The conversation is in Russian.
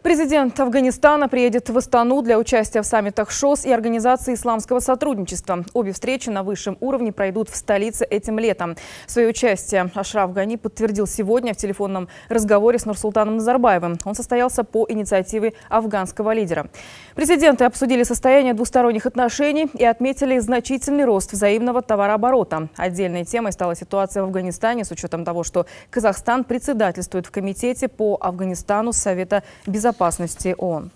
Президент Афганистана приедет в Астану для участия в саммитах ШОС и Организации исламского сотрудничества. Обе встречи на высшем уровне пройдут в столице этим летом. Свое участие Ашраф Гани подтвердил сегодня в телефонном разговоре с Нурсултаном Назарбаевым. Он состоялся по инициативе афганского лидера. Президенты обсудили состояние двусторонних отношений и отметили значительный рост взаимного товарооборота. Отдельной темой стала ситуация в Афганистане с учетом того, что Казахстан председательствует в Комитете по Афганистану Совета Безопасности безопасности ООН.